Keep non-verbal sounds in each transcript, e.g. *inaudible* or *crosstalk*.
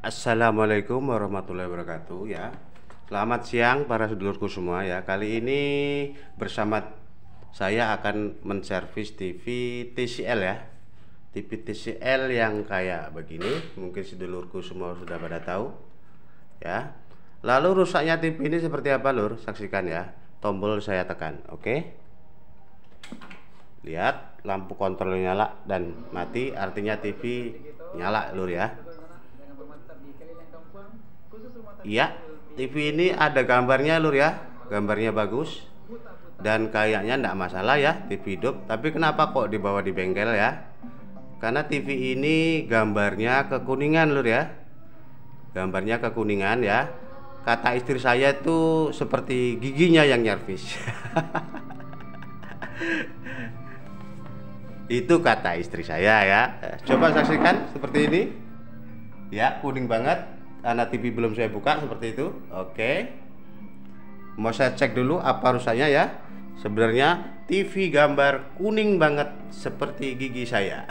Assalamualaikum warahmatullahi wabarakatuh ya. Selamat siang para sedulurku semua ya. Kali ini bersama saya akan menservis TV TCL ya. TV TCL yang kayak begini, mungkin sedulurku semua sudah pada tahu ya. Lalu rusaknya TV ini seperti apa Lur? Saksikan ya. Tombol saya tekan, oke. Lihat lampu kontrol nyala dan mati, artinya TV nyala Lur ya. Iya, TV ini ada gambarnya Lur ya. Gambarnya bagus. Dan kayaknya enggak masalah ya TV hidup, tapi kenapa kok dibawa di bengkel ya? Karena TV ini gambarnya kekuningan Lur ya. Gambarnya kekuningan ya. Kata istri saya itu seperti giginya yang nyervis. *laughs* Itu kata istri saya ya. Eh, coba saksikan seperti ini. Ya, kuning banget. Anak TV belum saya buka seperti itu oke okay. mau saya cek dulu apa rusaknya ya sebenarnya TV gambar kuning banget seperti gigi saya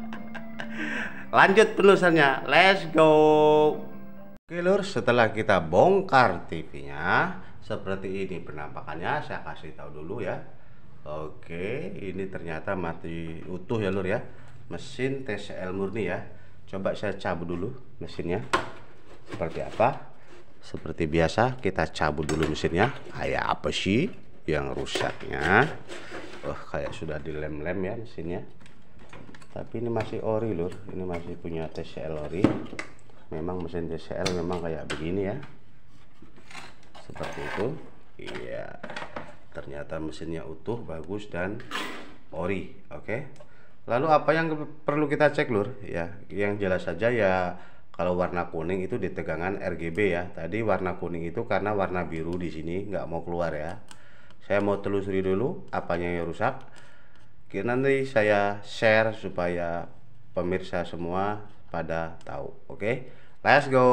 *laughs* lanjut penulisannya let's go oke lur setelah kita bongkar TV nya seperti ini penampakannya saya kasih tahu dulu ya oke ini ternyata mati utuh ya lur ya mesin TCL murni ya coba saya cabut dulu mesinnya seperti apa seperti biasa kita cabut dulu mesinnya kayak apa sih yang rusaknya oh kayak sudah dilem-lem ya mesinnya tapi ini masih ori lur ini masih punya TCL ori memang mesin TCL memang kayak begini ya seperti itu iya ternyata mesinnya utuh bagus dan ori oke okay? Lalu apa yang perlu kita cek lur? Ya, yang jelas saja ya kalau warna kuning itu di tegangan RGB ya. Tadi warna kuning itu karena warna biru di sini nggak mau keluar ya. Saya mau telusuri dulu apanya yang rusak. Kira Nanti saya share supaya pemirsa semua pada tahu. Oke, okay? let's go.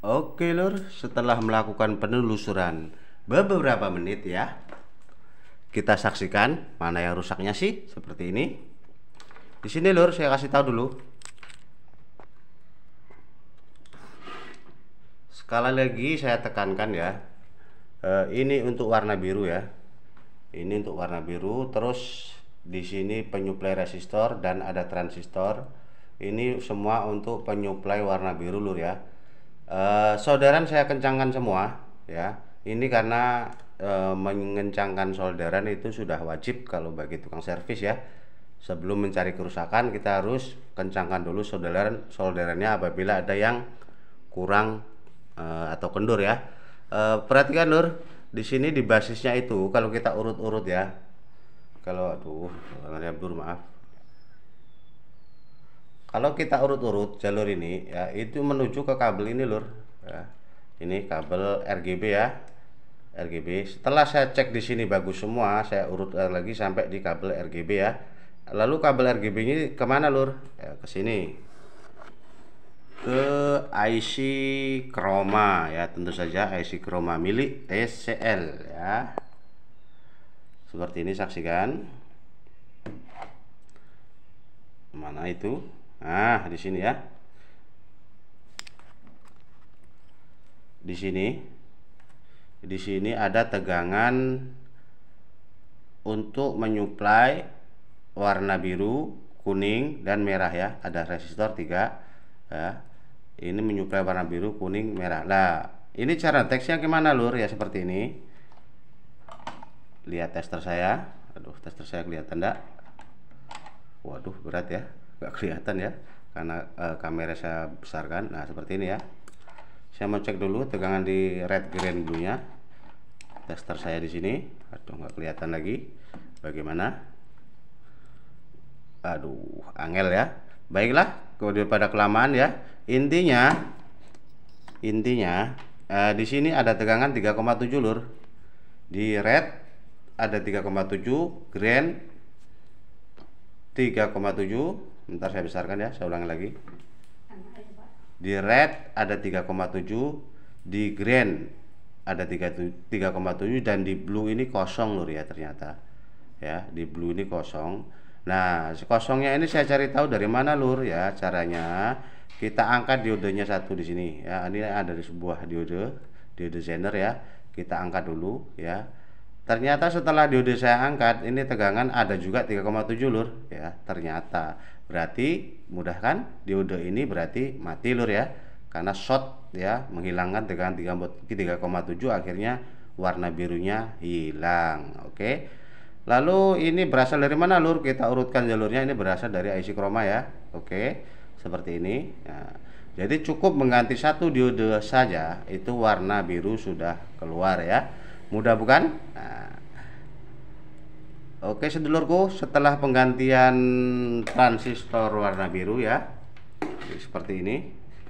Oke okay, lur, setelah melakukan penelusuran beberapa menit ya, kita saksikan mana yang rusaknya sih seperti ini di sini lur saya kasih tahu dulu sekali lagi saya tekankan ya eh, ini untuk warna biru ya ini untuk warna biru terus di sini penyuplai resistor dan ada transistor ini semua untuk penyuplai warna biru lur ya eh, Saudara saya kencangkan semua ya ini karena e, mengencangkan solderan itu sudah wajib kalau bagi tukang servis ya sebelum mencari kerusakan kita harus kencangkan dulu solderan solderannya apabila ada yang kurang e, atau kendur ya e, perhatikan Nur di sini di basisnya itu kalau kita urut-urut ya kalau aduh Abdur maaf kalau kita urut-urut jalur ini ya itu menuju ke kabel ini lur ya, ini kabel RGB ya RGB. Setelah saya cek di sini bagus semua, saya urut eh, lagi sampai di kabel RGB ya. Lalu kabel RGB ini kemana lur? Ya, ke sini. Ke IC Chroma ya, tentu saja IC Chroma milik TCL ya. Seperti ini saksikan. Mana itu? Nah, di sini ya. Di sini di sini ada tegangan untuk menyuplai warna biru, kuning dan merah ya. Ada resistor 3 ya. Ini menyuplai warna biru, kuning, merah. Nah, ini cara teksnya gimana Lur ya seperti ini. Lihat tester saya. Aduh, tester saya kelihatan enggak? Waduh, berat ya. Enggak kelihatan ya karena e, kamera saya besarkan. Nah, seperti ini ya saya mau cek dulu tegangan di red green blue nya tester saya di sini aduh nggak kelihatan lagi bagaimana aduh angel ya baiklah pada kelamaan ya intinya intinya eh, di sini ada tegangan 3,7 lur di red ada 3,7 grand 3,7 Ntar saya besarkan ya saya ulangi lagi di red ada 3,7 di green ada 3,7 dan di blue ini kosong lur ya ternyata ya di blue ini kosong nah kosongnya ini saya cari tahu dari mana lur ya caranya kita angkat diodenya satu di sini ya ini ada di sebuah diode diode zener ya kita angkat dulu ya ternyata setelah diode saya angkat ini tegangan ada juga 3,7 lur ya ternyata berarti mudah kan diode ini berarti mati lur ya karena shot ya menghilangkan tegangan 3,7 akhirnya warna birunya hilang oke lalu ini berasal dari mana lur kita urutkan jalurnya ini berasal dari IC kroma ya oke seperti ini ya. jadi cukup mengganti satu diode saja itu warna biru sudah keluar ya mudah bukan nah, Oke sedulurku setelah penggantian transistor warna biru ya Seperti ini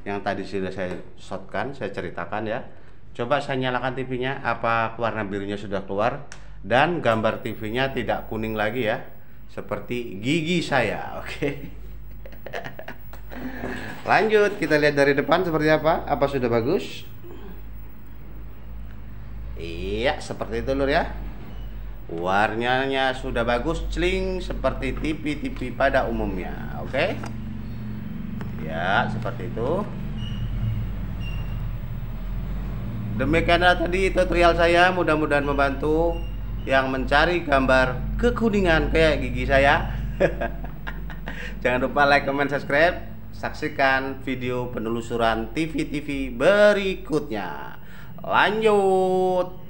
Yang tadi sudah saya shotkan saya ceritakan ya Coba saya nyalakan TV nya apa warna birunya sudah keluar Dan gambar TV nya tidak kuning lagi ya Seperti gigi saya *laughs* oke Lanjut kita lihat dari depan seperti apa Apa sudah bagus Iya seperti itu lur ya warnanya sudah bagus celing seperti tipi-tipi pada umumnya oke okay? ya seperti itu demikianlah tadi tutorial saya mudah-mudahan membantu yang mencari gambar kekuningan kayak gigi saya *laughs* jangan lupa like, comment, subscribe saksikan video penelusuran TV-TV berikutnya lanjut